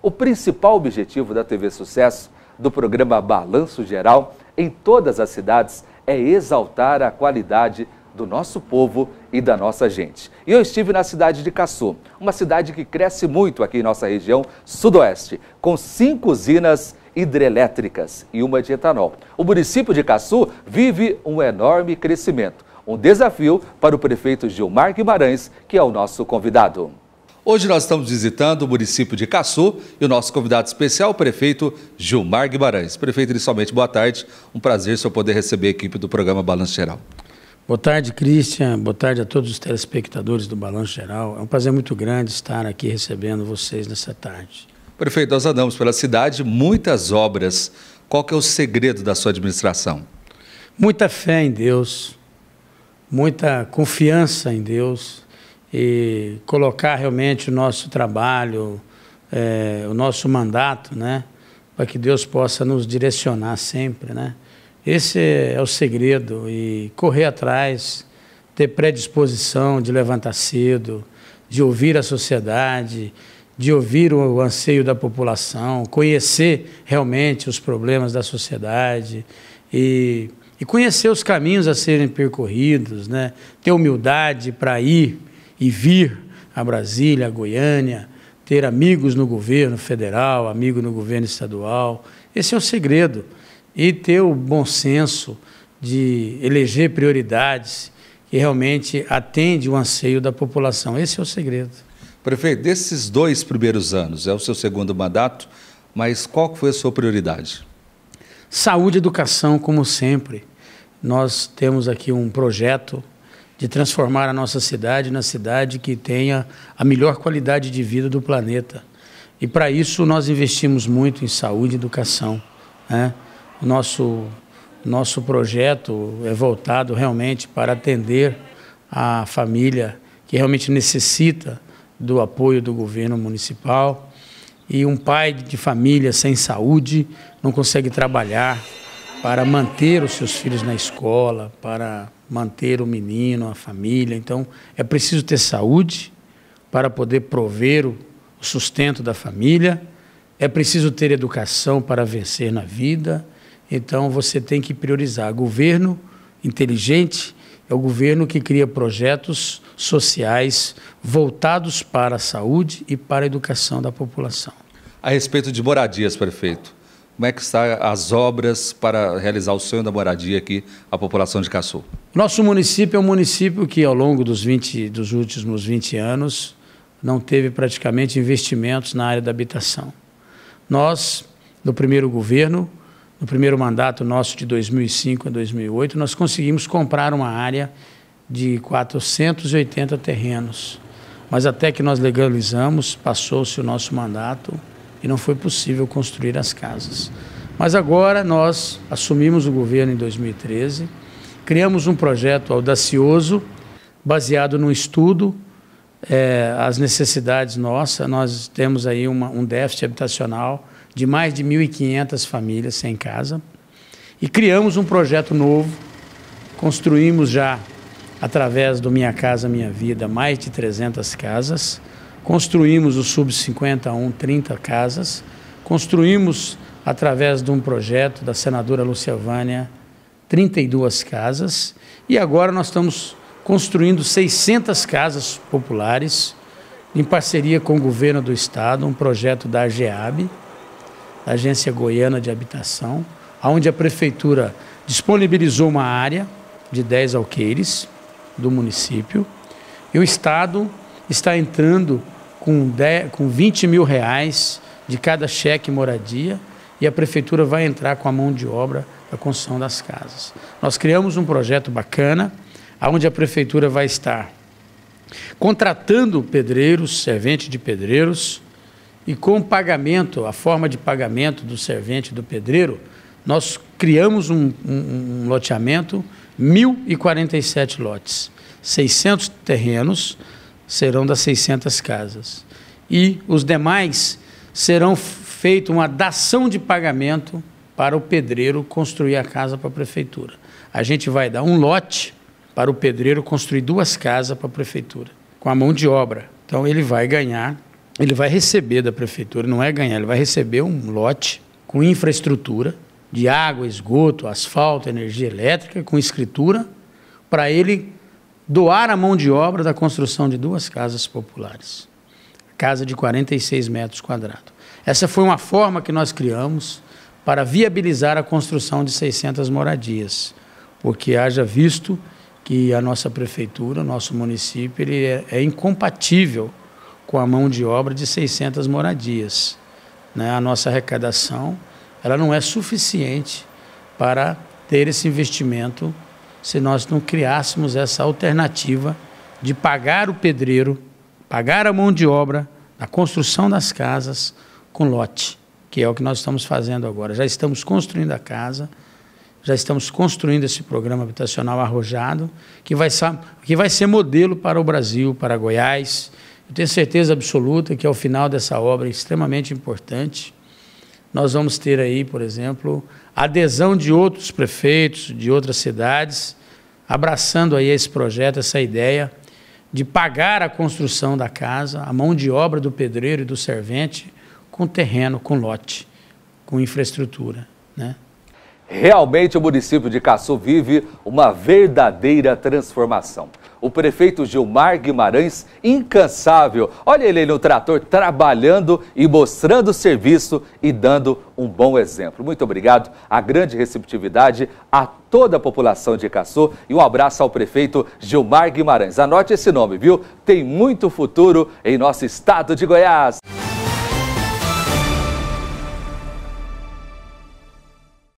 O principal objetivo da TV Sucesso, do programa Balanço Geral, em todas as cidades, é exaltar a qualidade do nosso povo e da nossa gente. E eu estive na cidade de Caçu, uma cidade que cresce muito aqui em nossa região sudoeste, com cinco usinas hidrelétricas e uma de etanol. O município de Caçu vive um enorme crescimento, um desafio para o prefeito Gilmar Guimarães, que é o nosso convidado. Hoje nós estamos visitando o município de Caçu e o nosso convidado especial, o prefeito Gilmar Guimarães. Prefeito, inicialmente, boa tarde. Um prazer o senhor poder receber a equipe do programa Balanço Geral. Boa tarde, Cristian. Boa tarde a todos os telespectadores do Balanço Geral. É um prazer muito grande estar aqui recebendo vocês nessa tarde. Prefeito, nós andamos pela cidade, muitas obras. Qual que é o segredo da sua administração? Muita fé em Deus, muita confiança em Deus e colocar realmente o nosso trabalho, é, o nosso mandato, né? Para que Deus possa nos direcionar sempre, né? Esse é o segredo e correr atrás, ter predisposição de levantar cedo, de ouvir a sociedade, de ouvir o anseio da população, conhecer realmente os problemas da sociedade e, e conhecer os caminhos a serem percorridos, né? ter humildade para ir e vir a Brasília, a Goiânia, ter amigos no governo federal, amigo no governo estadual. Esse é o segredo. E ter o bom senso de eleger prioridades que realmente atende o anseio da população. Esse é o segredo. Prefeito, desses dois primeiros anos, é o seu segundo mandato, mas qual foi a sua prioridade? Saúde e educação, como sempre. Nós temos aqui um projeto de transformar a nossa cidade na cidade que tenha a melhor qualidade de vida do planeta. E para isso nós investimos muito em saúde e educação. Né? O nosso, nosso projeto é voltado realmente para atender a família que realmente necessita do apoio do governo municipal. E um pai de família sem saúde não consegue trabalhar, para manter os seus filhos na escola, para manter o menino, a família. Então, é preciso ter saúde para poder prover o sustento da família, é preciso ter educação para vencer na vida. Então, você tem que priorizar. Governo inteligente é o governo que cria projetos sociais voltados para a saúde e para a educação da população. A respeito de moradias, prefeito, como é que estão as obras para realizar o sonho da moradia aqui, à população de Caçu? Nosso município é um município que, ao longo dos, 20, dos últimos 20 anos, não teve praticamente investimentos na área da habitação. Nós, no primeiro governo, no primeiro mandato nosso de 2005 a 2008, nós conseguimos comprar uma área de 480 terrenos. Mas até que nós legalizamos, passou-se o nosso mandato, e não foi possível construir as casas. Mas agora nós assumimos o governo em 2013, criamos um projeto audacioso, baseado num estudo, é, as necessidades nossas. Nós temos aí uma, um déficit habitacional de mais de 1.500 famílias sem casa. E criamos um projeto novo, construímos já, através do Minha Casa Minha Vida, mais de 300 casas. Construímos o Sub-50 a 30 casas. Construímos, através de um projeto da senadora Luciavânia 32 casas. E agora nós estamos construindo 600 casas populares, em parceria com o governo do estado, um projeto da AGEAB, da Agência Goiana de Habitação, onde a prefeitura disponibilizou uma área de 10 alqueires do município e o estado está entrando com, 10, com 20 mil reais de cada cheque moradia e a prefeitura vai entrar com a mão de obra da construção das casas. Nós criamos um projeto bacana, onde a prefeitura vai estar contratando pedreiros, servente de pedreiros, e com pagamento, a forma de pagamento do servente do pedreiro, nós criamos um, um, um loteamento, 1.047 lotes, 600 terrenos, serão das 600 casas. E os demais serão feita uma dação de pagamento para o pedreiro construir a casa para a prefeitura. A gente vai dar um lote para o pedreiro construir duas casas para a prefeitura, com a mão de obra. Então ele vai ganhar, ele vai receber da prefeitura, não é ganhar, ele vai receber um lote com infraestrutura de água, esgoto, asfalto, energia elétrica, com escritura, para ele doar a mão de obra da construção de duas casas populares. Casa de 46 metros quadrados. Essa foi uma forma que nós criamos para viabilizar a construção de 600 moradias, porque haja visto que a nossa prefeitura, nosso município, ele é, é incompatível com a mão de obra de 600 moradias. Né? A nossa arrecadação ela não é suficiente para ter esse investimento se nós não criássemos essa alternativa de pagar o pedreiro, pagar a mão de obra na construção das casas com lote, que é o que nós estamos fazendo agora. Já estamos construindo a casa, já estamos construindo esse programa habitacional arrojado, que vai ser, que vai ser modelo para o Brasil, para Goiás. Eu tenho certeza absoluta que ao final dessa obra extremamente importante, nós vamos ter aí, por exemplo, adesão de outros prefeitos, de outras cidades, abraçando aí esse projeto, essa ideia de pagar a construção da casa, a mão de obra do pedreiro e do servente, com terreno, com lote, com infraestrutura, né? Realmente o município de Caçu vive uma verdadeira transformação. O prefeito Gilmar Guimarães, incansável, olha ele no trator trabalhando e mostrando serviço e dando um bom exemplo. Muito obrigado, a grande receptividade a toda a população de Caçu e um abraço ao prefeito Gilmar Guimarães. Anote esse nome, viu? Tem muito futuro em nosso estado de Goiás.